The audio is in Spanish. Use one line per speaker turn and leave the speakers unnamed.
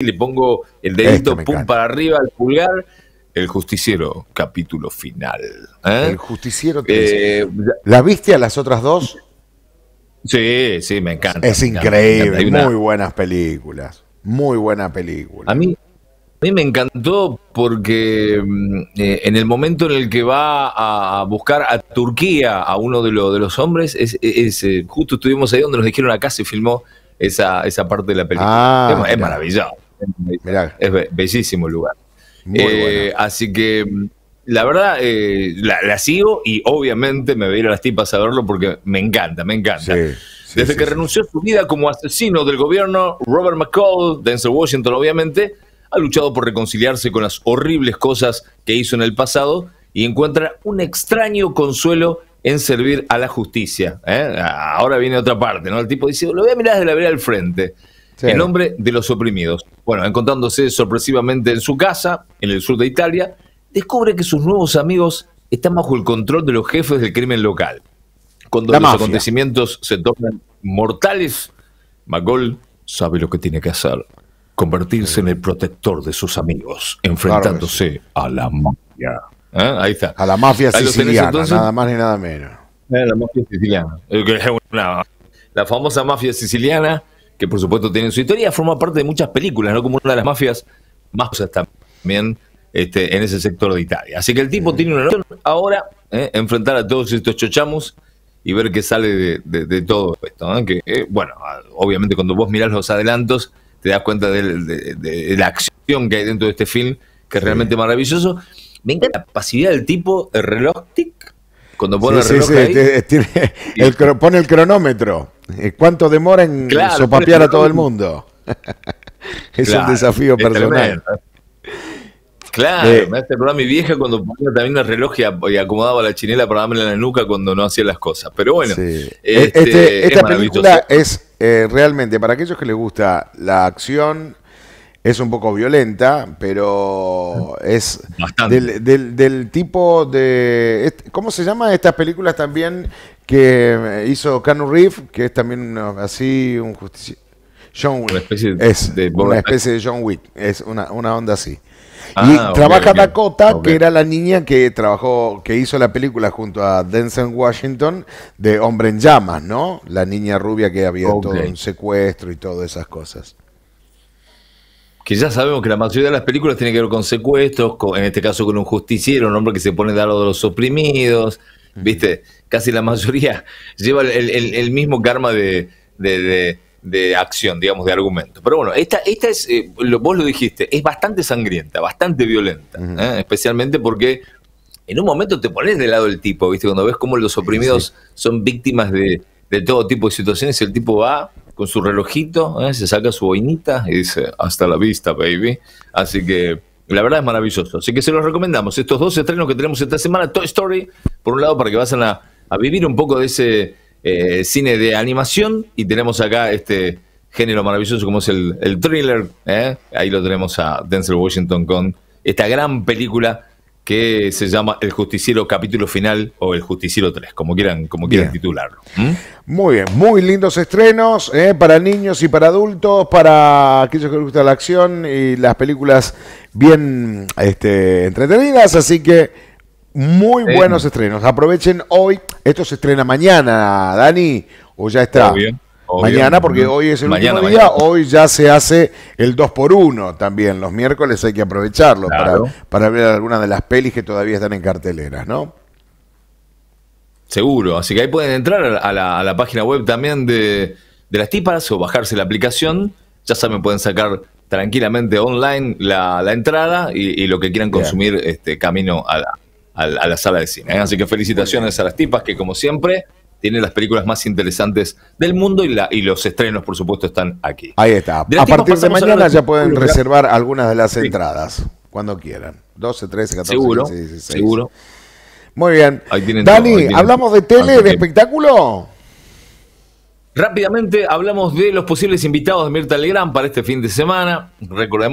le pongo el este dedito pum para arriba al pulgar. El justiciero, capítulo final. ¿eh? El
justiciero. Eh,
¿La viste a las otras dos? Sí, sí, me encanta. Es increíble, muy
buenas películas. Muy buena
película. A mí, a mí me encantó porque mm, eh, en el momento en el que va a buscar a Turquía a uno de, los hombres, es, justo estuvimos ahí donde nos dijeron acá se filmó esa, parte de la película. Ah, es maravilloso. Es bellísimo lugar. Eh, así que mm, la verdad, eh, la, sigo y obviamente me voy a ir a las tipas a verlo porque me encanta, me encanta. Desde que renunció a su vida como asesino del gobierno, Robert McCall, Denzel Washington obviamente, ha luchado por reconciliarse con las horribles cosas que hizo en el pasado y encuentra un extraño consuelo en servir a la justicia. ¿eh? Ahora viene otra parte, ¿no? El tipo dice, lo voy a mirar desde la vereda al frente. El nombre de los oprimidos. Bueno, encontrándose sorpresivamente en su casa, en el sur de Italia, descubre que sus nuevos amigos están bajo el control de los jefes del crimen local. Cuando los acontecimientos se tornan mortales, Magol sabe lo que tiene que hacer convertirse en el protector de sus amigos, enfrentándose a la mafia. ¿Eh? Ahí está. A la mafia siciliana, nada
más ni nada menos. Eh, la mafia
siciliana. Eh, la famosa mafia siciliana que por supuesto tiene su historia, forma parte de muchas películas, ¿no? Como una de las mafias más cosas también este, en ese sector de Italia. Así que el tipo mm. tiene una noción ahora, ¿eh? enfrentar a todos estos chochamos y ver qué sale de, todo esto. ¿no? ¿eh? Que, eh, bueno, obviamente cuando vos mirás los adelantos, te das cuenta de, la acción que hay dentro de este film, que es realmente maravilloso. Me encanta la pasividad del tipo, el reloj, tic, cuando pone el
reloj pone el cronómetro. Eh, ¿Cuánto demora en sopapear a todo el mundo? es un desafío personal.
¿eh? Claro, eh, me hace acordar mi vieja cuando ponía también el reloj y, acomodaba la chinela para darme en la nuca cuando no hacía las cosas. Pero bueno, este, este esta es película
es realmente para aquellos que les gusta la acción, es un poco violenta, pero es del, del, tipo de... ¿Cómo se llama estas películas también que hizo Canu Reeves, que es también así un John Una especie de, es, una especie de John Wick, es una, una onda así. Ah, y trabaja Dakota, que era la niña que trabajó, que hizo la película junto a Denzel Washington de Hombre en Llamas, ¿no? La niña rubia que había todo un secuestro y todas esas cosas
que ya sabemos que la mayoría de las películas tiene que ver con secuestros, en este caso con un justiciero, un hombre que se pone de lado de los oprimidos, ¿viste? Casi la mayoría lleva el, mismo karma de, acción, digamos, de argumento. Pero bueno, esta, esta es, eh, vos lo dijiste, es bastante sangrienta, bastante violenta, ¿eh? especialmente porque en un momento te pones de lado del tipo, ¿viste? Cuando ves cómo los oprimidos son víctimas de todo tipo de situaciones, el tipo va con su relojito, ¿eh? se saca su boinita y dice, hasta la vista, baby. Así que la verdad es maravilloso. Así que se los recomendamos. Estos dos estrenos que tenemos esta semana, Toy Story, por un lado, para que vayan a, vivir un poco de ese eh, cine de animación. Y tenemos acá este género maravilloso como es el, thriller. ¿eh? Ahí lo tenemos a Denzel Washington con esta gran película que se llama El Justiciero Capítulo Final o El Justiciero 3, como quieran, como quieran titularlo. ¿Mm? Muy bien,
muy lindos estrenos eh, para niños y para adultos, para aquellos que les gusta la acción y las películas bien este, entretenidas, así que muy buenos estrenos. Aprovechen hoy, esto se estrena mañana, Dani, o ya está. Muy bien. Mañana, porque hoy es el último día, hoy ya se hace el 2 por 1 también. Los miércoles hay que aprovecharlo para, ver algunas de las pelis que todavía están en carteleras, ¿no?
Seguro, así que ahí pueden entrar a la, página web también de, las tipas o bajarse la aplicación. Ya saben, pueden sacar tranquilamente online la, entrada y, lo que quieran consumir este camino a la, sala de cine. ¿eh? Así que felicitaciones a las tipas que como siempre tiene las películas más interesantes del mundo y, la, y los estrenos, por supuesto, están aquí. Ahí está. a partir de mañana ya pueden
reservar algunas de las entradas, cuando quieran.
12, 13, 14, seguro, 15, Seguro.
Muy bien. Dani, ¿hablamos de tele, de espectáculo?
Rápidamente hablamos de los posibles invitados de Mirta Legrand para este fin de semana. Recordemos